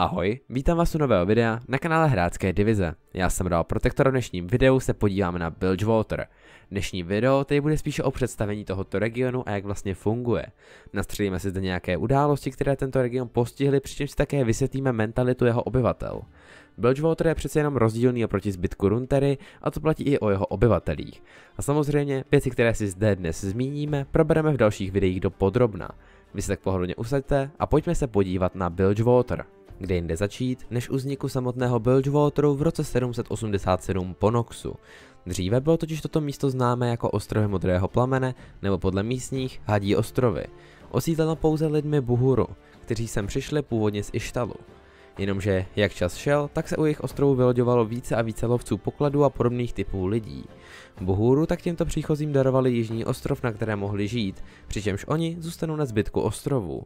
Ahoj, vítám vás u nového videa na kanále Hrácké divize. Já jsem Rao Protektor a v dnešním videu se podíváme na Bilgewater. Dnešní video tedy bude spíše o představení tohoto regionu a jak vlastně funguje. Nastřelíme si zde nějaké události, které tento region postihly, přičemž si také vysvětlíme mentalitu jeho obyvatel. Bilgewater je přece jenom rozdílný oproti zbytku Runtery a to platí i o jeho obyvatelích. A samozřejmě věci, které si zde dnes zmíníme, probereme v dalších videích do podrobna. Vy se tak pohodlně usaďte a pojďme se podívat na Bilgewater. Kde jinde začít, než u vzniku samotného Bilgewateru v roce 787 po Noxu. Dříve bylo totiž toto místo známé jako ostrovy Modrého plamene, nebo podle místních Hadí ostrovy. Osídleno pouze lidmi Buhuru, kteří sem přišli původně z Ištalu. Jenomže, jak čas šel, tak se u jejich ostrovů vyloďovalo více a více lovců pokladů a podobných typů lidí. Buhuru tak těmto příchozím darovali jižní ostrov, na které mohli žít, přičemž oni zůstanou na zbytku ostrovů.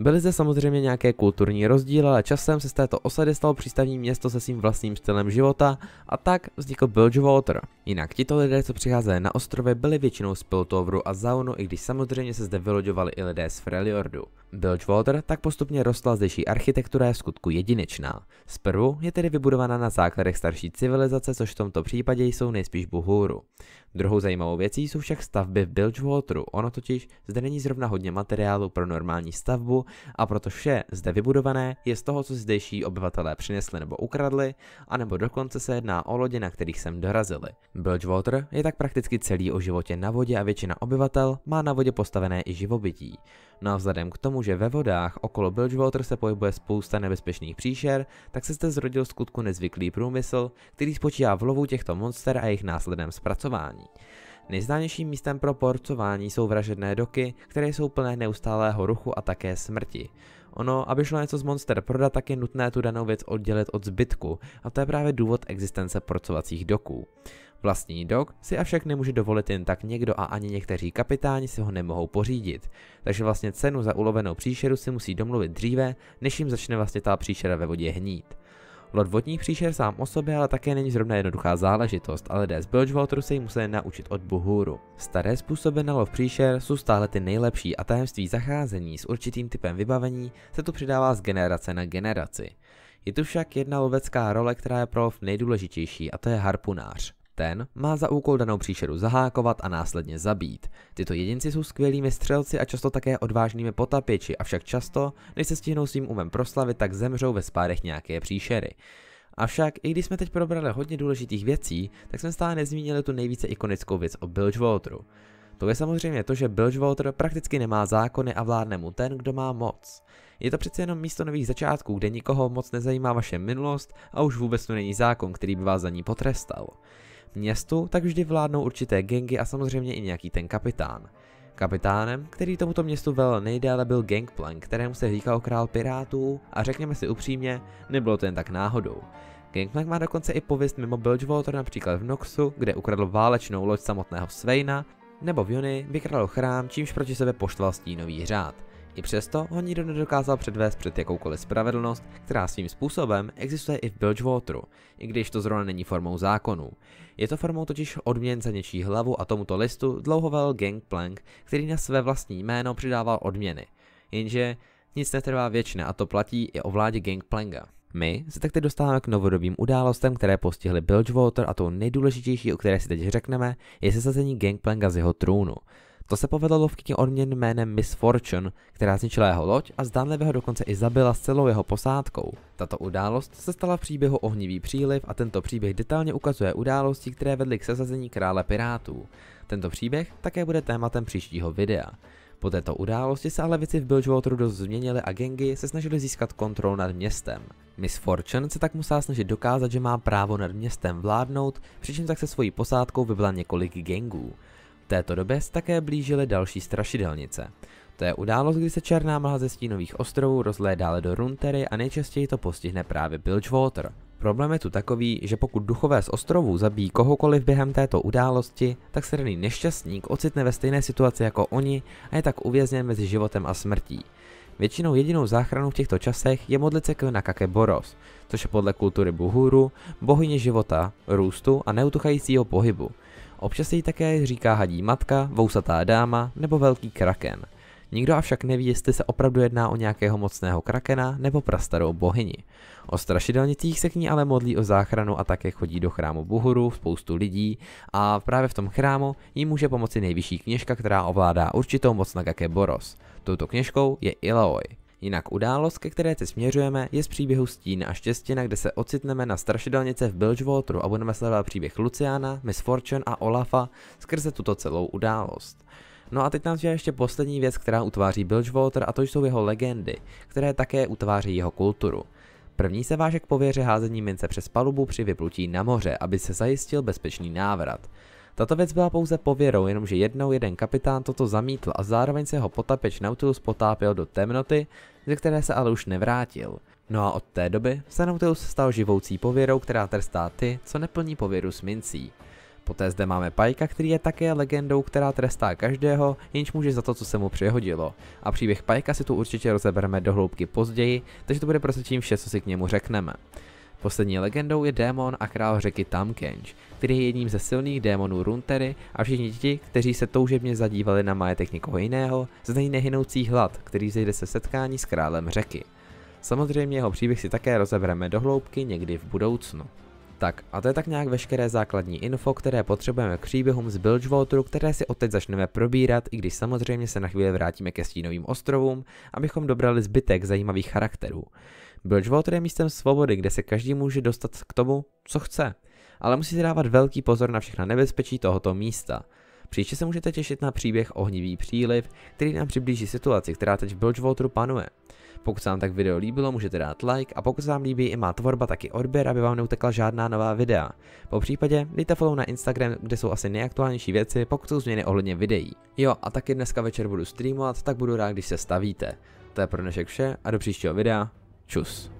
Byly zde samozřejmě nějaké kulturní rozdíly, ale časem se z této osady stalo přístavní město se svým vlastním stylem života a tak vznikl Bilgewater. Jinak tito lidé, co přicházeli na ostrovy, byli většinou z Piltoveru a Zaunu, i když samozřejmě se zde vyloďovali i lidé z Freljordu. Bilgewater tak postupně rostla zdejší architektura je v skutku jedinečná. Zprvu je tedy vybudovaná na základech starší civilizace, což v tomto případě jsou nejspíš Buhuru. Druhou zajímavou věcí jsou však stavby v Bilgewateru, ono totiž zde není zrovna hodně materiálu pro normální stavbu, a proto vše zde vybudované je z toho, co zdejší obyvatelé přinesli nebo ukradli, anebo dokonce se jedná o lodě, na kterých sem dorazili. Bilgewater je tak prakticky celý o životě na vodě a většina obyvatel má na vodě postavené i živobytí. No a vzhledem k tomu, že ve vodách okolo Bilgewater se pohybuje spousta nebezpečných příšer, tak se zde zrodil skutku nezvyklý průmysl, který spočívá v lovu těchto monster a jejich následném zpracování. Nejznámějším místem pro porcování jsou vražedné doky, které jsou plné neustálého ruchu a také smrti. Ono, aby šlo něco z Monster prodat, tak je nutné tu danou věc oddělit od zbytku a to je právě důvod existence porcovacích doků. Vlastní dok si avšak nemůže dovolit jen tak někdo a ani někteří kapitáni si ho nemohou pořídit, takže vlastně cenu za ulovenou příšeru si musí domluvit dříve, než jim začne vlastně ta příšera ve vodě hnít. Lod vodních příšer sám o sobě ale také není zrovna jednoduchá záležitost, ale lidé z Bilgewateru se ji museli naučit od Buhuru. Staré způsoby na lov příšer jsou stále ty nejlepší a tajemství zacházení s určitým typem vybavení se tu přidává z generace na generaci. Je tu však jedna lovecká role, která je pro lov nejdůležitější a to je harpunář. Ten má za úkol danou příšeru zahákovat a následně zabít. Tyto jedinci jsou skvělými střelci a často také odvážnými potapěči, avšak často, než se stihnou svým umem proslavit, tak zemřou ve spádech nějaké příšery. Avšak, i když jsme teď probrali hodně důležitých věcí, tak jsme stále nezmínili tu nejvíce ikonickou věc o Bilgewateru. To je samozřejmě to, že Bilgewater prakticky nemá zákony a vládne mu ten, kdo má moc. Je to přece jenom místo nových začátků, kde nikoho moc nezajímá vaše minulost a už vůbec tu není zákon, který by vás za ní potrestal městu, tak vždy vládnou určité gengy a samozřejmě i nějaký ten kapitán. Kapitánem, který tomuto městu vel nejdéle byl Gangplank, kterému se říkal král pirátů a řekněme si upřímně, nebylo to jen tak náhodou. Gangplank má dokonce i pověst mimo Bilgewater například v Noxu, kde ukradl válečnou loď samotného Sveina, nebo v Juni vykradl chrám, čímž proti sebe poštval stínový řád. I přesto ho nikdo nedokázal předvést před jakoukoliv spravedlnost, která svým způsobem existuje i v Bilgewateru, i když to zrovna není formou zákonů. Je to formou totiž odměn za něčí hlavu a tomuto listu dlouhoval velel Gangplank, který na své vlastní jméno přidával odměny. Jenže nic netrvá věčně a to platí i o vládě Gangplanka. My se tak teď dostáváme k novodobým událostem, které postihly Bilgewater a tou nejdůležitější, o které si teď řekneme, je sesazení Gangplanka z jeho trůnu. To se povedlo lovkyně odměn jménem Miss Fortune, která zničila jeho loď a zdánlivě ho dokonce i zabila s celou jeho posádkou. Tato událost se stala v příběhu Ohnivý příliv a tento příběh detailně ukazuje události, které vedly k sesazení krále pirátů. Tento příběh také bude tématem příštího videa. Po této události se ale věci v Bilgewateru dost změnily a gengy se snažili získat kontrolu nad městem. Miss Fortune se tak musela snažit dokázat, že má právo nad městem vládnout, přičemž tak se svojí posádkou vybila několik gengů této době se také blížily další strašidelnice. To je událost, kdy se černá mlha ze stínových ostrovů rozlé dále do Runtery a nejčastěji to postihne právě Bilgewater. Problém je tu takový, že pokud duchové z ostrovů zabijí kohokoliv během této události, tak se daný nešťastník ocitne ve stejné situaci jako oni a je tak uvězněn mezi životem a smrtí. Většinou jedinou záchranou v těchto časech je modlit se k Nakake Boros, což je podle kultury Buhuru bohyně života, růstu a neutuchajícího pohybu. Občas jí také říká hadí matka, vousatá dáma nebo velký kraken. Nikdo avšak neví, jestli se opravdu jedná o nějakého mocného krakena nebo prastarou bohyni. O strašidelnicích se k ní ale modlí o záchranu a také chodí do chrámu Buhuru spoustu lidí a právě v tom chrámu jí může pomoci nejvyšší kněžka, která ovládá určitou moc na Boros. Touto kněžkou je Illaoi. Jinak událost, ke které se směřujeme, je z příběhu Stín a štěstina, kde se ocitneme na strašidelnice v Bilgewateru a budeme sledovat příběh Luciana, Miss Fortune a Olafa skrze tuto celou událost. No a teď nám je ještě poslední věc, která utváří Bilgewater a to jsou jeho legendy, které také utváří jeho kulturu. První se váže k pověře házení mince přes palubu při vyplutí na moře, aby se zajistil bezpečný návrat. Tato věc byla pouze pověrou, jenomže jednou jeden kapitán toto zamítl a zároveň se ho potapeč Nautilus potápěl do temnoty, ze které se ale už nevrátil. No a od té doby se Nautilus stal živoucí pověrou, která trestá ty, co neplní pověru s mincí. Poté zde máme Pajka, který je také legendou, která trestá každého, jenž může za to, co se mu přehodilo. A příběh Pajka si tu určitě rozebereme do hloubky později, takže to bude tím vše, co si k němu řekneme. Poslední legendou je démon a král řeky Tamkench, který je jedním ze silných démonů Runtery a všichni ti, kteří se toužebně zadívali na majetek někoho jiného, znají nehynoucí hlad, který zejde se setkání s králem řeky. Samozřejmě jeho příběh si také rozebereme do hloubky někdy v budoucnu. Tak a to je tak nějak veškeré základní info, které potřebujeme k příběhům z Bilgewateru, které si odteď začneme probírat, i když samozřejmě se na chvíli vrátíme ke stínovým ostrovům, abychom dobrali zbytek zajímavých charakterů. Bilgewater je místem svobody, kde se každý může dostat k tomu, co chce, ale musíte dávat velký pozor na všechna nebezpečí tohoto místa. Příště se můžete těšit na příběh Ohnivý příliv, který nám přiblíží situaci, která teď v Bilgewateru panuje. Pokud se vám tak video líbilo, můžete dát like a pokud se vám líbí i má tvorba, tak i odběr, aby vám neutekla žádná nová videa. Po případě dejte follow na Instagram, kde jsou asi nejaktuálnější věci, pokud jsou změny ohledně videí. Jo, a taky dneska večer budu streamovat, tak budu rád, když se stavíte. To je pro dnešek vše a do příštího videa. Čus.